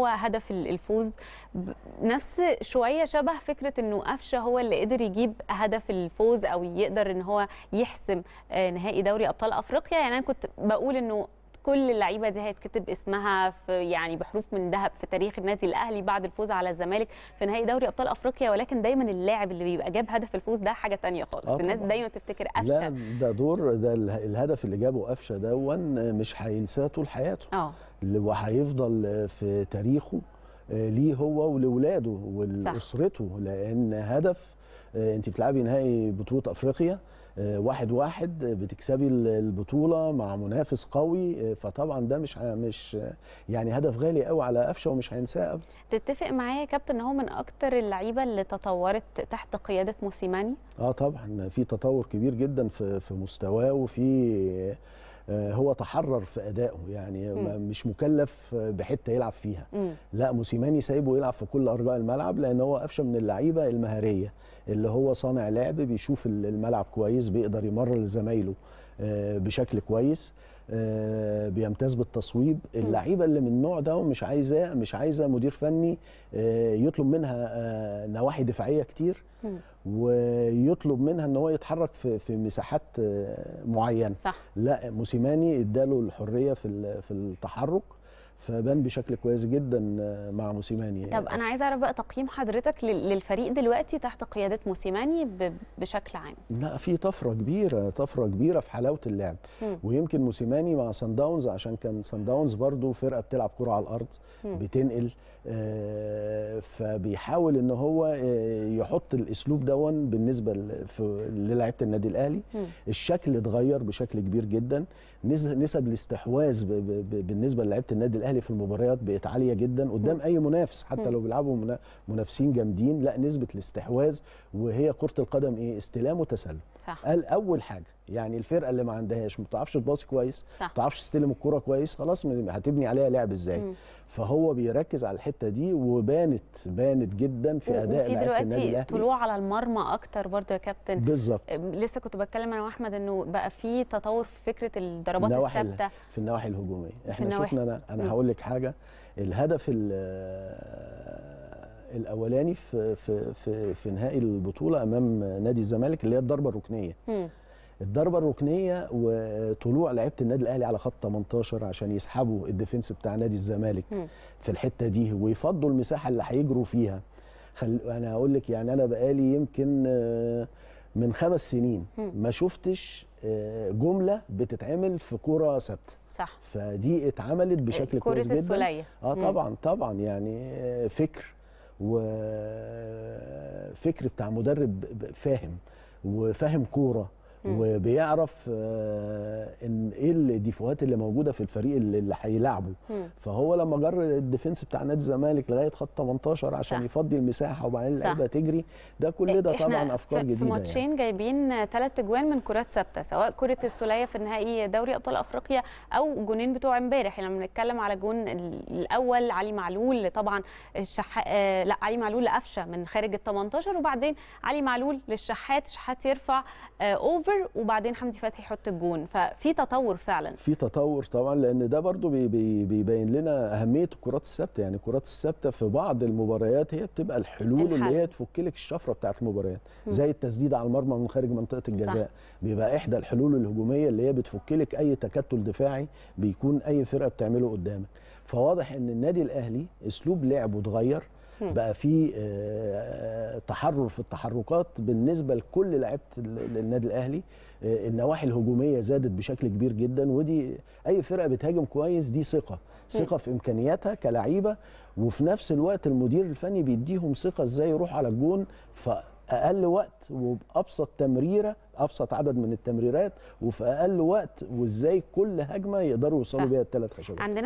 هو هدف الفوز نفس شويه شبه فكره انه قفشه هو اللي قدر يجيب هدف الفوز او يقدر ان هو يحسم آه، نهائي دوري ابطال افريقيا يعني انا كنت بقول انه كل اللعيبه دي هيتكتب اسمها في يعني بحروف من ذهب في تاريخ النادي الاهلي بعد الفوز على الزمالك في نهائي دوري ابطال افريقيا ولكن دايما اللاعب اللي بيبقى جاب هدف الفوز ده حاجه ثانيه خالص آه الناس دايما تفتكر قفشه لا ده دور ده الهدف اللي جابه قفشه دون مش هينساه طول حياته اه وهيفضل في تاريخه آه، ليه هو ولاولاده ولاسرته لان هدف آه، انت بتلعبي نهائي بطوله افريقيا آه، واحد واحد آه، بتكسبي البطوله مع منافس قوي فطبعا ده مش مش يعني هدف غالي قوي على قفشه ومش هينساه ابدا تتفق معايا يا كابتن ان هو من اكتر اللعيبه اللي تطورت تحت قياده موسيماني اه طبعا في تطور كبير جدا في في مستواه وفي آه، هو تحرر في ادائه يعني م. مش مكلف آه، بحته يلعب فيها م. لا موسيماني سايبه يلعب في كل ارجاء الملعب لان هو قفشه من اللعيبه المهاريه اللي هو صانع لعب بيشوف الملعب كويس بيقدر يمرر لزمايله آه، بشكل كويس بيمتاز بالتصويب اللعيبه اللي من النوع ده مش عايزه مش عايزه مدير فني يطلب منها نواحي دفاعيه كتير ويطلب منها ان هو يتحرك في في مساحات آه، معينه صح. لا موسيماني اداله الحريه في في التحرك فبان بشكل كويس جدا آه، مع موسيماني طب انا عايز اعرف بقى تقييم حضرتك للفريق دلوقتي تحت قياده موسيماني بشكل عام لا في طفره كبيره طفره كبيره في حلاوه اللعب م. ويمكن موسيماني مع سان داونز عشان كان سان داونز برده فرقه بتلعب كره على الارض م. بتنقل آه، فبيحاول ان هو يحط الاسلوب دون بالنسبه للاعيبه النادي الاهلي الشكل اتغير بشكل كبير جدا نسب الاستحواذ بالنسبه للاعيبه النادي الاهلي في المباريات بقت عاليه جدا قدام اي منافس حتى لو بيلعبوا منافسين جامدين لا نسبه الاستحواذ وهي كره القدم ايه استلام وتسلل صح قال اول حاجه يعني الفرقه اللي ما عندهاش ما بتعرفش تباصي كويس ما بتعرفش تستلم الكره كويس خلاص هتبني عليها لعب ازاي فهو بيركز على الحته دي وبانت بانت جدا في اداء وفي دلوقتي طلوع على المرمى اكتر برضه يا كابتن بالظبط لسه كنت بتكلم انا واحمد انه بقى في تطور في فكره الضربات الثابته في النواحي الهجوميه احنا شفنا انا انا هقول لك حاجه الهدف الاولاني في في في, نهائي البطوله امام نادي الزمالك اللي هي الضربه الركنيه الضربه الركنيه وطلوع لعيبه النادي الاهلي على خط 18 عشان يسحبوا الديفنس بتاع نادي الزمالك م. في الحته دي ويفضوا المساحه اللي هيجروا فيها خل... انا هقول لك يعني انا بقالي يمكن آه، من خمس سنين ما شفتش آه، جمله بتتعمل في كوره ثابته صح فدي اتعملت بشكل كويس جدا كوره السوليه اه طبعا طبعا يعني آه، فكر وفكر بتاع مدرب فاهم وفاهم كوره وبيعرف آه، ان ايه الديفوهات اللي موجوده في الفريق اللي هيلاعبه فهو لما جر الديفنس بتاع نادي الزمالك لغايه خط 18 عشان صح. يفضي المساحه وبعدين اللعيبه تجري ده كل ده طبعا افكار في جديده في يعني. ماتشين يعني. جايبين ثلاث اجوان من كرات ثابته سواء كره السوليه في نهائي دوري ابطال افريقيا او جونين بتوع امبارح لما بنتكلم على جون الاول علي معلول طبعا الشح... آه، لا علي معلول لقفشه من خارج ال 18 وبعدين علي معلول للشحات شحات يرفع اوفر آه، اوفر وبعدين حمدي فتحي يحط الجون ففي تطور فعلا في تطور طبعا لان ده برضو بيبين بي لنا اهميه الكرات الثابته يعني الكرات الثابته في بعض المباريات هي بتبقى الحلول الحل. اللي هي تفك لك الشفره بتاعت المباريات زي التسديد على المرمى من خارج منطقه الجزاء صح. بيبقى احدى الحلول الهجوميه اللي هي بتفك لك اي تكتل دفاعي بيكون اي فرقه بتعمله قدامك فواضح ان النادي الاهلي اسلوب لعبه اتغير بقى في آه، تحرر في التحركات بالنسبه لكل لعيبه النادي الاهلي آه، النواحي الهجوميه زادت بشكل كبير جدا ودي اي فرقه بتهاجم كويس دي ثقه ثقه في امكانياتها كلعيبه وفي نفس الوقت المدير الفني بيديهم ثقه ازاي يروح على الجون ف اقل وقت وبابسط تمريره ابسط عدد من التمريرات وفي اقل وقت وازاي كل هجمه يقدروا يوصلوا بيها الثلاث خشبات